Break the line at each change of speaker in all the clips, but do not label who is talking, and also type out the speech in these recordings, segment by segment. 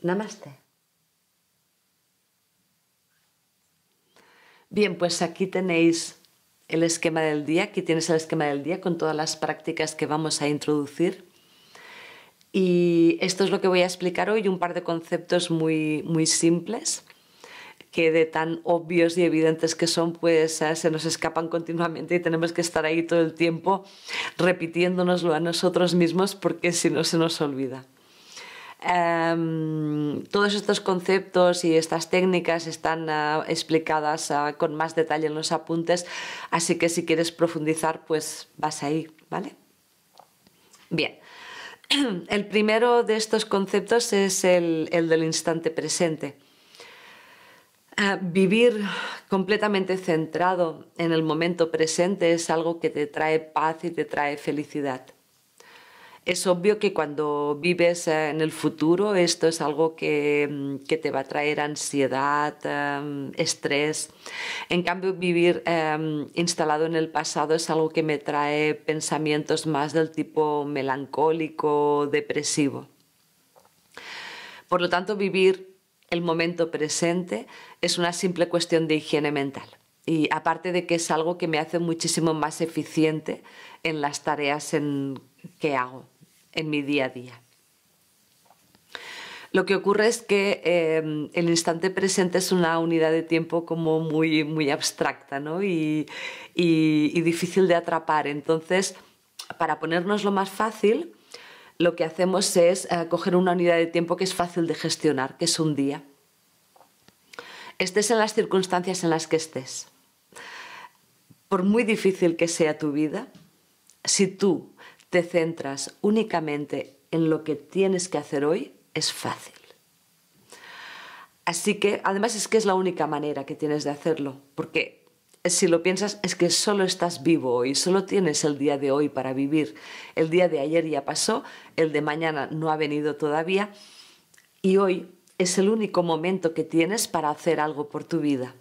Namaste. Bien, pues aquí tenéis el esquema del día, aquí tienes el esquema del día con todas las prácticas que vamos a introducir. Y esto es lo que voy a explicar hoy, un par de conceptos muy, muy simples que de tan obvios y evidentes que son, pues eh, se nos escapan continuamente y tenemos que estar ahí todo el tiempo repitiéndonoslo a nosotros mismos porque si no se nos olvida. Em, todos estos conceptos y estas técnicas están ah, explicadas ah, con más detalle en los apuntes, así que si quieres profundizar, pues vas ahí, ¿vale? Bien. El primero de estos conceptos es el, del instante presente. Ah, vivir completamente centrado en el momento presente es algo que te trae paz y te trae felicidad. Es obvio que cuando vives eh, en el futuro esto es algo que, mm, te va a traer ansiedad, eh, estrés. En cambio, vivir em, instalado en el pasado es algo que me trae pensamientos más del tipo melancólico, depresivo. Por lo tanto, vivir el momento presente es una simple cuestión de higiene mental. Y aparte de que es algo que me hace muchísimo más eficiente en las tareas en que hago en mi día a día. Lo que ocurre es que eh, el instante presente es una unidad de tiempo como muy, muy abstracta y, difícil de atrapar. Entonces, para ponernos lo más fácil, lo que hacemos es eh, coger una unidad de tiempo que es fácil de gestionar, que es un día. Estés en las circunstancias en las que estés. Por muy difícil que sea tu vida, si tú te centras únicamente en lo que tienes que hacer hoy, es fácil. Así que, además es que es la única manera que tienes de hacerlo, porque si lo piensas es que solo estás vivo hoy, solo tienes el día de hoy para vivir. El día de ayer ya pasó, el de mañana no ha venido todavía y hoy es el único momento que tienes para hacer algo por tu vida.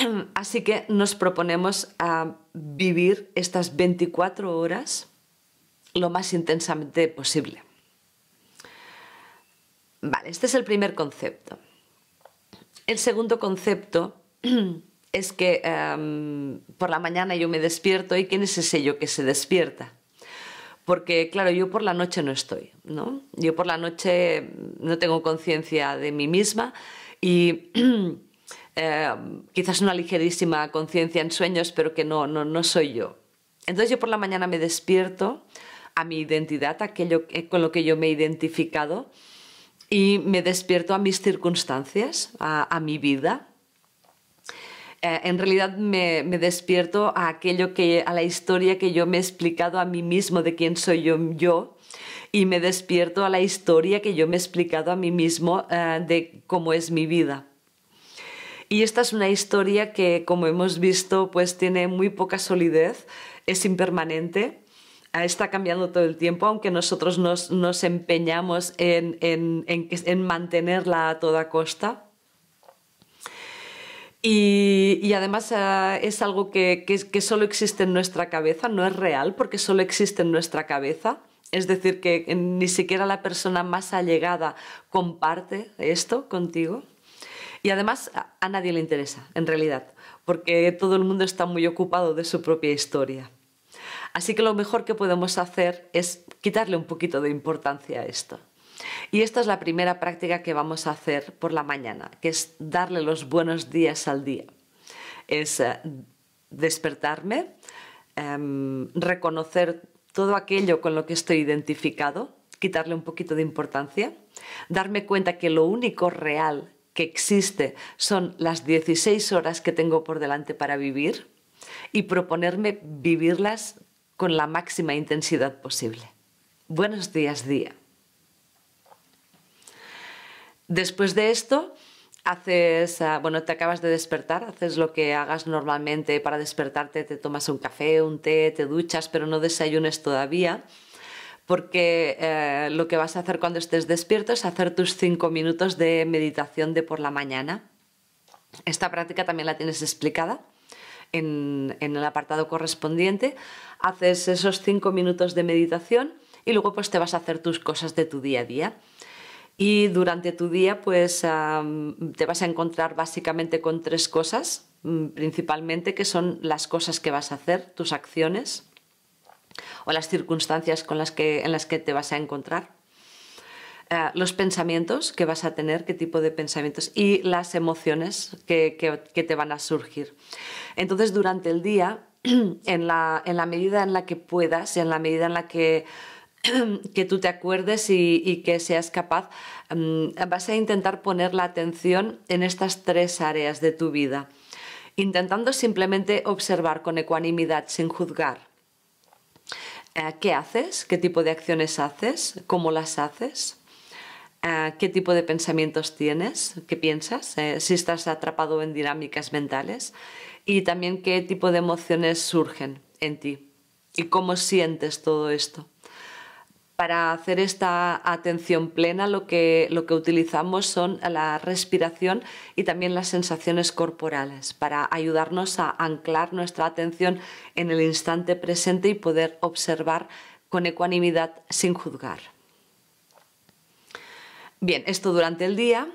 Así que nos proponemos a ah, vivir estas 24 horas lo más intensamente posible. Vale, este es el primer concepto. El segundo concepto es que em, por la mañana yo me despierto y quién es ese yo que se despierta. Porque claro, yo por la noche no estoy, ¿no? Yo por la noche no tengo conciencia de mí misma y Em, quizás una ligerísima conciencia en sueños, pero que no, no, no soy yo. Entonces yo por la mañana me despierto a mi identidad, aquello eh, con lo que yo me he identificado, y me despierto a mis circunstancias, a, mi vida. Eh, en realidad me, despierto a aquello que, a la historia que yo me he explicado a mí mismo de quién soy yo, yo y me despierto a la historia que yo me he explicado a mí mismo eh, de cómo es mi vida. Y esta es una historia que, como hemos visto, pues tiene muy poca solidez, es impermanente, ah, está cambiando todo el tiempo, aunque nosotros nos, empeñamos en, mantenerla a toda costa. Y, además ah, es algo que solo existe en nuestra cabeza, no es real porque solo existe en nuestra cabeza. Es decir, que ni siquiera la persona más allegada comparte esto contigo. Y además a nadie le interesa, en realidad, porque todo el mundo está muy ocupado de su propia historia. Así que lo mejor que podemos hacer es quitarle un poquito de importancia a esto. Y esta es la primera práctica que vamos a hacer por la mañana, que es darle los buenos días al día. Es eh, despertarme, em, reconocer todo aquello con lo que estoy identificado, quitarle un poquito de importancia, darme cuenta que lo único real que existe son las 16 horas que tengo por delante para vivir y proponerme vivirlas con la máxima intensidad posible. Buenos días, día. Después de esto, haces, ah, bueno, te acabas de despertar, haces lo que hagas normalmente para despertarte, te tomas un café, un té, te duchas, pero no desayunes todavía porque eh, lo que vas a hacer cuando estés despierto es hacer tus cinco minutos de meditación de por la mañana. Esta práctica también la tienes explicada en, el apartado correspondiente. Haces esos cinco minutos de meditación y luego pues te vas a hacer tus cosas de tu día a día. Y durante tu día pues te vas a encontrar básicamente con tres cosas, mm, principalmente que son las cosas que vas a hacer, tus acciones o las circunstancias con las que, en las que te vas a encontrar. Eh, los pensamientos que vas a tener, qué tipo de pensamientos y las emociones que, te van a surgir. Entonces, durante el día, en la, medida en la que puedas, en la medida en la que, que tú te acuerdes y, que seas capaz, mm, vas a intentar poner la atención en estas tres áreas de tu vida, intentando simplemente observar con ecuanimidad, sin juzgar, eh, qué haces, qué tipo de acciones haces, cómo las haces, eh, qué tipo de pensamientos tienes, qué piensas, eh, si estás atrapado en dinámicas mentales y también qué tipo de emociones surgen en ti y cómo sientes todo esto para hacer esta atención plena lo que, lo que utilizamos son la respiración y también las sensaciones corporales para ayudarnos a anclar nuestra atención en el instante presente y poder observar con ecuanimidad sin juzgar. Bien, esto durante el día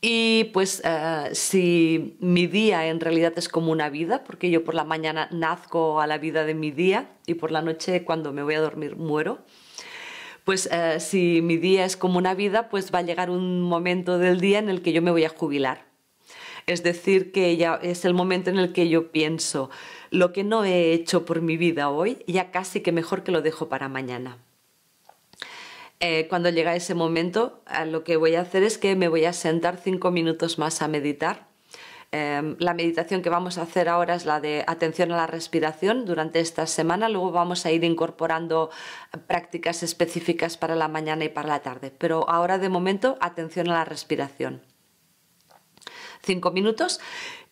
y pues eh, si mi día en realidad es como una vida, porque yo por la mañana nazco a la vida de mi día y por la noche cuando me voy a dormir muero, pues eh, si mi día es como una vida, pues va a llegar un momento del día en el que yo me voy a jubilar. Es decir, que ya es el momento en el que yo pienso, lo que no he hecho por mi vida hoy, ya casi que mejor que lo dejo para mañana. Eh, cuando llega ese momento, lo que voy a hacer es que me voy a sentar cinco minutos más a meditar. Em, la meditación que vamos a hacer ahora es la de atención a la respiración durante esta semana. Luego vamos a ir incorporando prácticas específicas para la mañana y para la tarde. Pero ahora de momento, atención a la respiración. Cinco minutos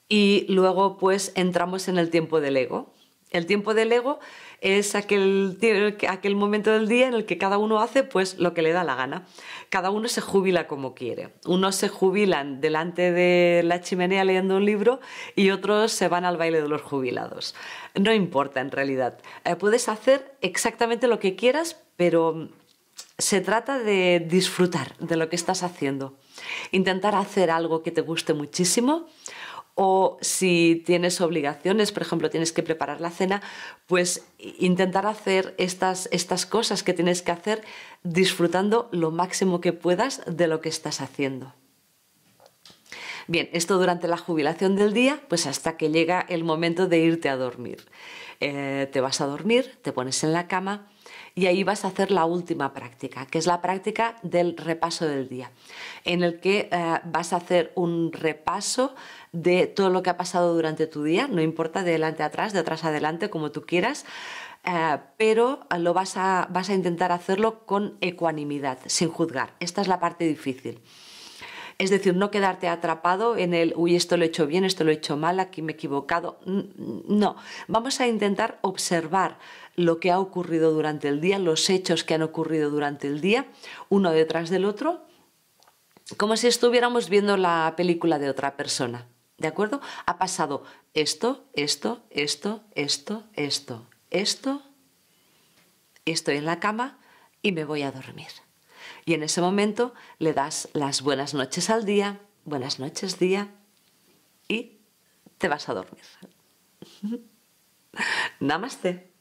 y luego pues entramos en el tiempo del ego. El tiempo del ego es aquel, aquel momento del día en el que cada uno hace pues lo que le da la gana. Cada uno se jubila como quiere. Unos se jubilan delante de la chimenea leyendo un libro y otros se van al baile de los jubilados. No importa en realidad. Eh, puedes hacer exactamente lo que quieras, pero se trata de disfrutar de lo que estás haciendo. Intentar hacer algo que te guste muchísimo o si tienes obligaciones, por ejemplo, tienes que preparar la cena, pues intentar hacer estas, cosas que tienes que hacer disfrutando lo máximo que puedas de lo que estás haciendo. Bien, esto durante la jubilación del día, pues hasta que llega el momento de irte a dormir. Eh, te vas a dormir, te pones en la cama, y ahí vas a hacer la última práctica, que es la práctica del repaso del día, en el que eh, vas a hacer un repaso de todo lo que ha pasado durante tu día, no importa de delante a atrás, de atrás adelante, como tú quieras, eh, pero lo vas a intentar hacerlo con ecuanimidad, sin juzgar. Esta es la parte difícil. Es decir, no quedarte atrapado en el, uy, esto lo he hecho bien, esto lo he hecho mal, aquí me he equivocado. No, vamos a intentar observar lo que ha ocurrido durante el día, los hechos que han ocurrido durante el día, uno detrás del otro, como si estuviéramos viendo la película de otra persona. ¿De acuerdo? Ha pasado esto, esto, esto, esto, esto, esto. Estoy en la cama y me voy a dormir. Y en ese momento le das las buenas noches al día, buenas noches día, y te vas a dormir. Namaste.